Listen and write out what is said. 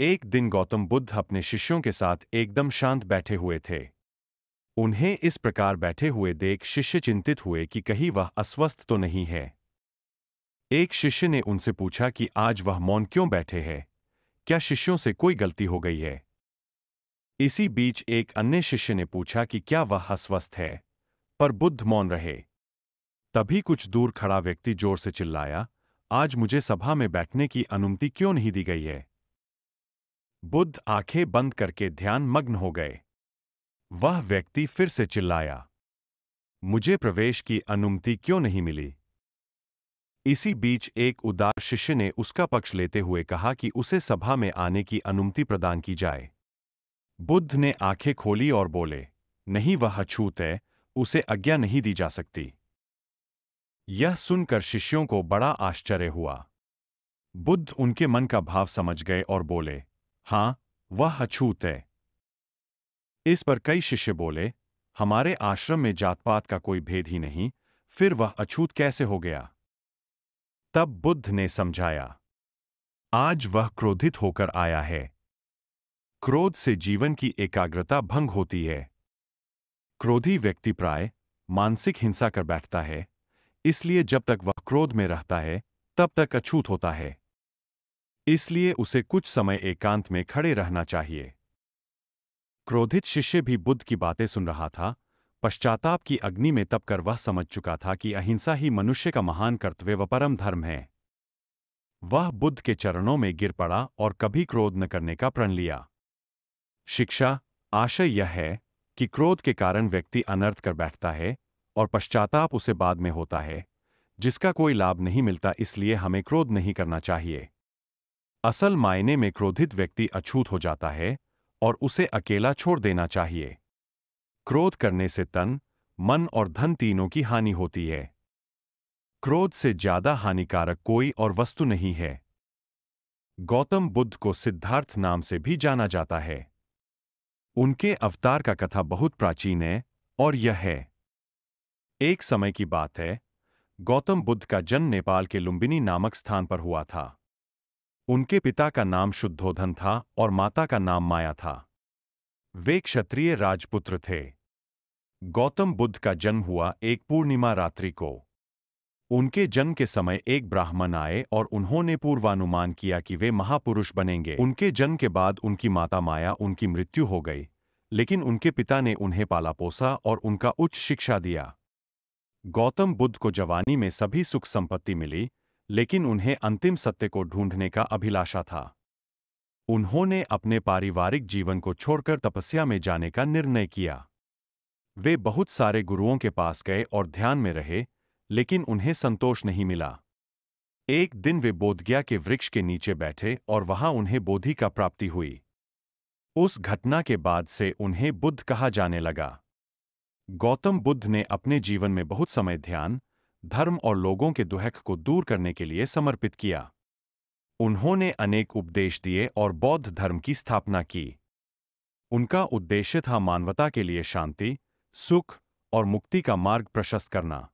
एक दिन गौतम बुद्ध अपने शिष्यों के साथ एकदम शांत बैठे हुए थे उन्हें इस प्रकार बैठे हुए देख शिष्य चिंतित हुए कि कहीं वह अस्वस्थ तो नहीं है एक शिष्य ने उनसे पूछा कि आज वह मौन क्यों बैठे है क्या शिष्यों से कोई गलती हो गई है इसी बीच एक अन्य शिष्य ने पूछा कि क्या वह अस्वस्थ है पर बुद्ध मौन रहे तभी कुछ दूर खड़ा व्यक्ति जोर से चिल्लाया आज मुझे सभा में बैठने की अनुमति क्यों नहीं दी गई है बुद्ध आंखें बंद करके ध्यान मग्न हो गए वह व्यक्ति फिर से चिल्लाया मुझे प्रवेश की अनुमति क्यों नहीं मिली इसी बीच एक उदार शिष्य ने उसका पक्ष लेते हुए कहा कि उसे सभा में आने की अनुमति प्रदान की जाए बुद्ध ने आंखें खोली और बोले नहीं वह अछूत है उसे आज्ञा नहीं दी जा सकती यह सुनकर शिष्यों को बड़ा आश्चर्य हुआ बुद्ध उनके मन का भाव समझ गए और बोले हाँ वह अछूत है इस पर कई शिष्य बोले हमारे आश्रम में जातपात का कोई भेद ही नहीं फिर वह अछूत कैसे हो गया तब बुद्ध ने समझाया आज वह क्रोधित होकर आया है क्रोध से जीवन की एकाग्रता भंग होती है क्रोधी व्यक्ति प्राय मानसिक हिंसा कर बैठता है इसलिए जब तक वह क्रोध में रहता है तब तक अछूत होता है इसलिए उसे कुछ समय एकांत में खड़े रहना चाहिए क्रोधित शिष्य भी बुद्ध की बातें सुन रहा था पश्चाताप की अग्नि में तप कर वह समझ चुका था कि अहिंसा ही मनुष्य का महान कर्तव्य व परम धर्म है वह बुद्ध के चरणों में गिर पड़ा और कभी क्रोध न करने का प्रण लिया शिक्षा आशय यह है कि क्रोध के कारण व्यक्ति अनर्थ कर बैठता है और पश्चाताप उसे बाद में होता है जिसका कोई लाभ नहीं मिलता इसलिए हमें क्रोध नहीं करना चाहिए असल मायने में क्रोधित व्यक्ति अछूत हो जाता है और उसे अकेला छोड़ देना चाहिए क्रोध करने से तन मन और धन तीनों की हानि होती है क्रोध से ज्यादा हानिकारक कोई और वस्तु नहीं है गौतम बुद्ध को सिद्धार्थ नाम से भी जाना जाता है उनके अवतार का कथा बहुत प्राचीन है और यह है एक समय की बात है गौतम बुद्ध का जन्म नेपाल के लुम्बिनी नामक स्थान पर हुआ था उनके पिता का नाम शुद्धोधन था और माता का नाम माया था वे क्षत्रिय राजपुत्र थे गौतम बुद्ध का जन्म हुआ एक पूर्णिमा रात्रि को उनके जन्म के समय एक ब्राह्मण आए और उन्होंने पूर्वानुमान किया कि वे महापुरुष बनेंगे उनके जन्म के बाद उनकी माता माया उनकी मृत्यु हो गई लेकिन उनके पिता ने उन्हें पाला पोसा और उनका उच्च शिक्षा दिया गौतम बुद्ध को जवानी में सभी सुख संपत्ति मिली लेकिन उन्हें अंतिम सत्य को ढूंढने का अभिलाषा था उन्होंने अपने पारिवारिक जीवन को छोड़कर तपस्या में जाने का निर्णय किया वे बहुत सारे गुरुओं के पास गए और ध्यान में रहे लेकिन उन्हें संतोष नहीं मिला एक दिन वे बोधगया के वृक्ष के नीचे बैठे और वहां उन्हें बोधि का प्राप्ति हुई उस घटना के बाद से उन्हें बुद्ध कहा जाने लगा गौतम बुद्ध ने अपने जीवन में बहुत समय ध्यान धर्म और लोगों के दुहक को दूर करने के लिए समर्पित किया उन्होंने अनेक उपदेश दिए और बौद्ध धर्म की स्थापना की उनका उद्देश्य था मानवता के लिए शांति सुख और मुक्ति का मार्ग प्रशस्त करना